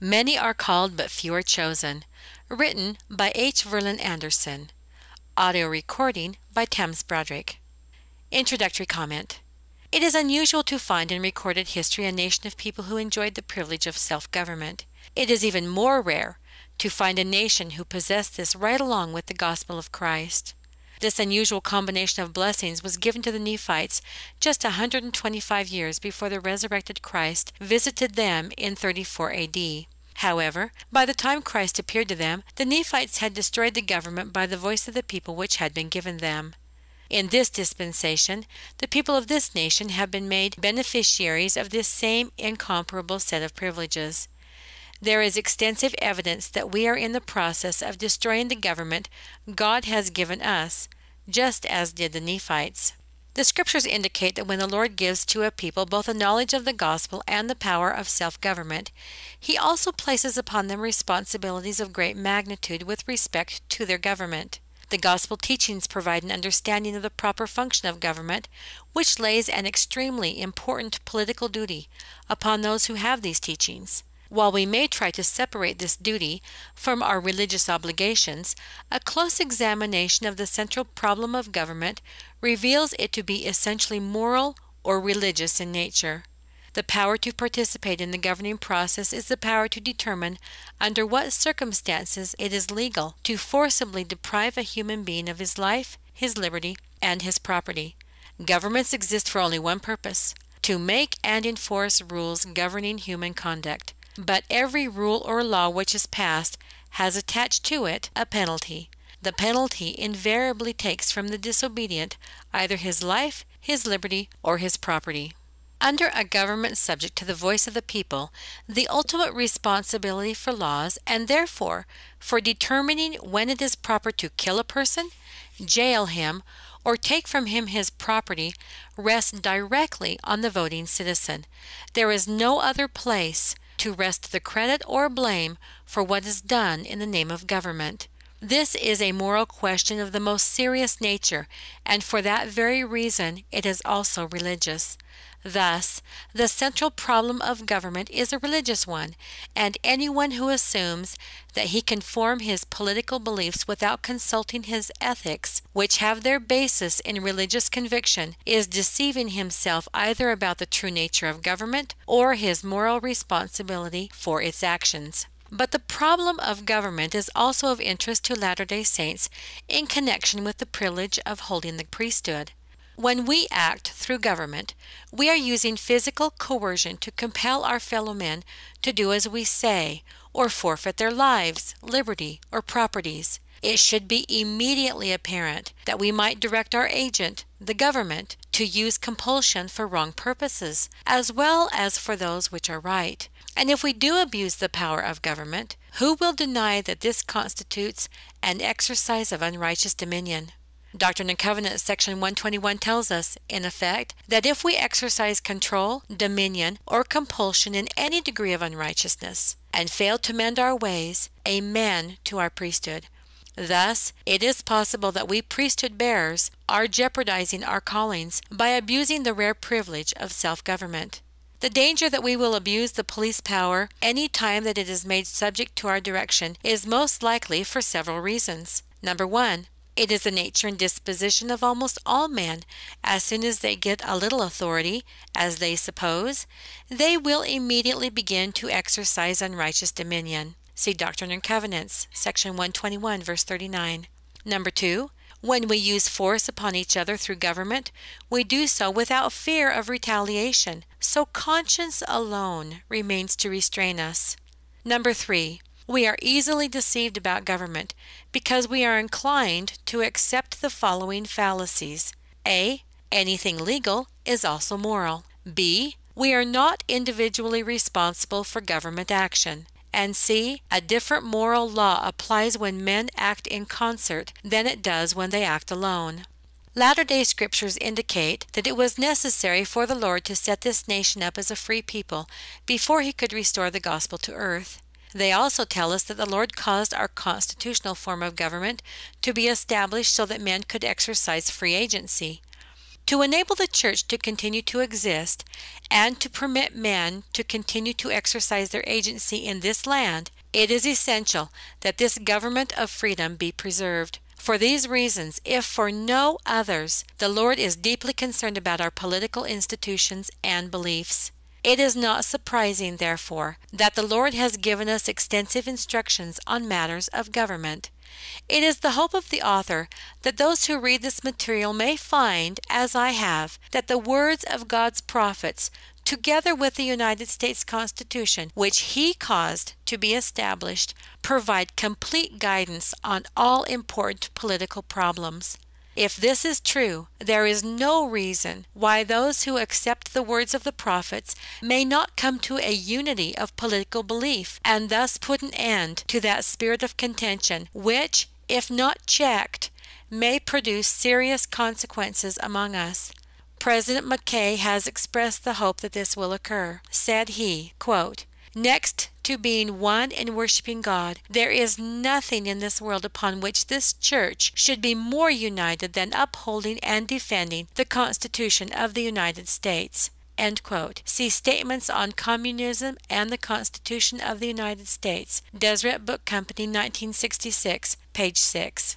Many are called, but few are chosen. Written by H. Verlin Anderson. Audio recording by Thames Broderick. Introductory comment. It is unusual to find in recorded history a nation of people who enjoyed the privilege of self-government. It is even more rare to find a nation who possessed this right along with the gospel of Christ. This unusual combination of blessings was given to the Nephites just 125 years before the resurrected Christ visited them in 34 AD. However, by the time Christ appeared to them, the Nephites had destroyed the government by the voice of the people which had been given them. In this dispensation, the people of this nation have been made beneficiaries of this same incomparable set of privileges. There is extensive evidence that we are in the process of destroying the government God has given us, just as did the Nephites. The scriptures indicate that when the Lord gives to a people both a knowledge of the gospel and the power of self government, he also places upon them responsibilities of great magnitude with respect to their government. The gospel teachings provide an understanding of the proper function of government, which lays an extremely important political duty upon those who have these teachings. While we may try to separate this duty from our religious obligations, a close examination of the central problem of government reveals it to be essentially moral or religious in nature. The power to participate in the governing process is the power to determine under what circumstances it is legal to forcibly deprive a human being of his life, his liberty, and his property. Governments exist for only one purpose to make and enforce rules governing human conduct. But every rule or law which is passed has attached to it a penalty. The penalty invariably takes from the disobedient either his life, his liberty, or his property. Under a government subject to the voice of the people, the ultimate responsibility for laws, and therefore for determining when it is proper to kill a person, jail him, or take from him his property, rests directly on the voting citizen. There is no other place to wrest the credit or blame for what is done in the name of government. This is a moral question of the most serious nature, and for that very reason it is also religious. Thus, the central problem of government is a religious one, and anyone who assumes that he can form his political beliefs without consulting his ethics, which have their basis in religious conviction, is deceiving himself either about the true nature of government or his moral responsibility for its actions. But the problem of government is also of interest to Latter day Saints in connection with the privilege of holding the priesthood. When we act through government, we are using physical coercion to compel our fellow men to do as we say, or forfeit their lives, liberty, or properties. It should be immediately apparent that we might direct our agent, the government, to use compulsion for wrong purposes, as well as for those which are right. And if we do abuse the power of government, who will deny that this constitutes an exercise of unrighteous dominion? Doctrine and Covenants, section 121 tells us, in effect, that if we exercise control, dominion, or compulsion in any degree of unrighteousness, and fail to mend our ways, a man to our priesthood. Thus, it is possible that we priesthood bearers are jeopardizing our callings by abusing the rare privilege of self government. The danger that we will abuse the police power any time that it is made subject to our direction is most likely for several reasons. Number one, it is the nature and disposition of almost all men. As soon as they get a little authority, as they suppose, they will immediately begin to exercise unrighteous dominion. See Doctrine and Covenants, section 121, verse 39. Number two, when we use force upon each other through government, we do so without fear of retaliation, so conscience alone remains to restrain us. Number three, we are easily deceived about government because we are inclined to accept the following fallacies. A. Anything legal is also moral. B. We are not individually responsible for government action. And see, a different moral law applies when men act in concert than it does when they act alone. Latter day scriptures indicate that it was necessary for the Lord to set this nation up as a free people before he could restore the gospel to earth. They also tell us that the Lord caused our constitutional form of government to be established so that men could exercise free agency to enable the church to continue to exist and to permit men to continue to exercise their agency in this land, it is essential that this government of freedom be preserved. For these reasons, if for no others, the Lord is deeply concerned about our political institutions and beliefs. It is not surprising, therefore, that the Lord has given us extensive instructions on matters of government. It is the hope of the author that those who read this material may find, as I have, that the words of God's prophets, together with the United States Constitution, which he caused to be established, provide complete guidance on all important political problems. If this is true, there is no reason why those who accept the words of the prophets may not come to a unity of political belief and thus put an end to that spirit of contention which, if not checked, may produce serious consequences among us. President Mackay has expressed the hope that this will occur. Said he, quote, Next to being one and worshiping God, there is nothing in this world upon which this church should be more united than upholding and defending the Constitution of the United States. See Statements on Communism and the Constitution of the United States, Deseret Book Company, 1966, page 6.